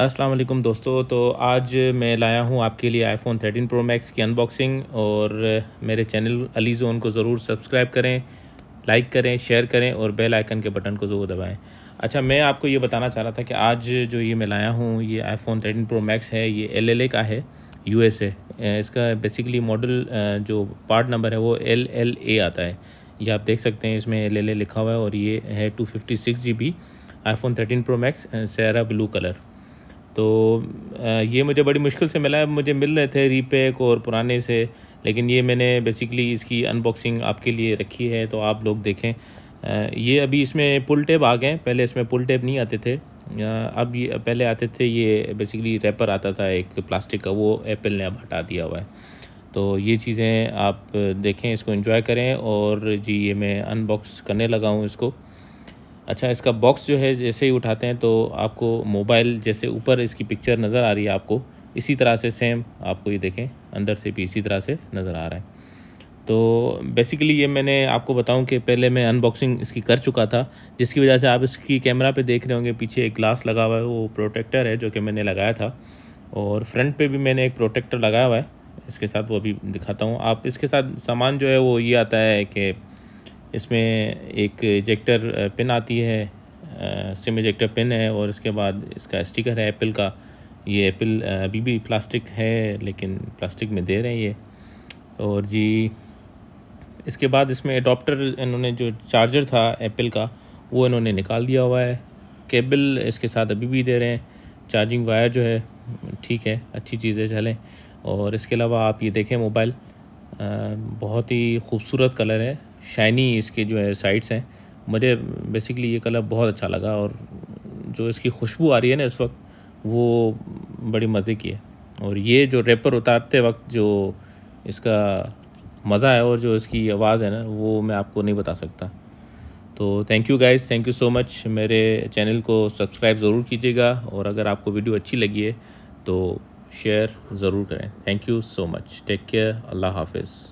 अस्सलाम वालेकुम दोस्तों तो आज मैं लाया हूँ आपके लिए आईफोन 13 प्रो मैक्स की अनबॉक्सिंग और मेरे चैनल अली जोन को ज़रूर सब्सक्राइब करें लाइक करें शेयर करें और बेल आइकन के बटन को ज़रूर दबाएं अच्छा मैं आपको ये बताना चाह रहा था कि आज जो ये मैं लाया हूँ ये आईफोन 13 प्रो मैक्स है ये एल का है यू इसका बेसिकली मॉडल जो पार्ट नंबर है वो एल आता है ये आप देख सकते हैं इसमें एल लिखा हुआ है और ये है two fifty six G B iPhone thirteen Pro Max Sierra blue colour तो ये मुझे बड़ी मुश्किल से मिला है मुझे मिल रहे थे रीपैक और पुराने से लेकिन ये मैंने बेसिकली इसकी अनबॉक्सिंग आपके लिए रखी है तो आप लोग देखें ये अभी इसमें पुल टेप आ गए पहले इसमें पुल टेप नहीं आते थे अब ये पहले आते थे ये बेसिकली रैपर आता था एक प्लास्टिक का वो एप्पल ने अब हटा दिया हुआ है तो ये चीज़ें आप देखें इसको इन्जॉय करें और जी ये मैं अनबॉक्स करने लगा हूँ इसको अच्छा इसका बॉक्स जो है जैसे ही उठाते हैं तो आपको मोबाइल जैसे ऊपर इसकी पिक्चर नज़र आ रही है आपको इसी तरह से सेम आपको ये देखें अंदर से भी इसी तरह से नज़र आ रहा है तो बेसिकली ये मैंने आपको बताऊं कि पहले मैं अनबॉक्सिंग इसकी कर चुका था जिसकी वजह से आप इसकी कैमरा पे देख रहे होंगे पीछे एक ग्लास लगा हुआ है वो प्रोटेक्टर है जो कि मैंने लगाया था और फ्रंट पे भी मैंने एक प्रोटेक्टर लगाया हुआ है इसके साथ वो भी दिखाता हूँ आप इसके साथ सामान जो है वो ये आता है कि इसमें एक इजेक्टर पिन आती है सिम इजेक्टर पिन है और इसके बाद इसका स्टिकर है एप्पल का ये एप्पल अभी भी प्लास्टिक है लेकिन प्लास्टिक में दे रहे हैं ये और जी इसके बाद इसमें अडोप्टर इन्होंने जो चार्जर था एप्पल का वो इन्होंने निकाल दिया हुआ है केबल इसके साथ अभी भी दे रहे हैं चार्जिंग वायर जो है ठीक है अच्छी चीज़ें चलें और इसके अलावा आप ये देखें मोबाइल बहुत ही खूबसूरत कलर है शाइनी इसके जो है साइड्स हैं मुझे बेसिकली ये कलर बहुत अच्छा लगा और जो इसकी खुशबू आ रही है ना इस वक्त वो बड़ी मज़े की है और ये जो रेपर उतारते वक्त जो इसका मज़ा है और जो इसकी आवाज़ है ना वो मैं आपको नहीं बता सकता तो thank you guys thank you so much मेरे चैनल को सब्सक्राइब ज़रूर कीजिएगा और अगर आपको वीडियो अच्छी लगी है तो शेयर ज़रूर करें thank you so much take care अल्लाह हाफिज़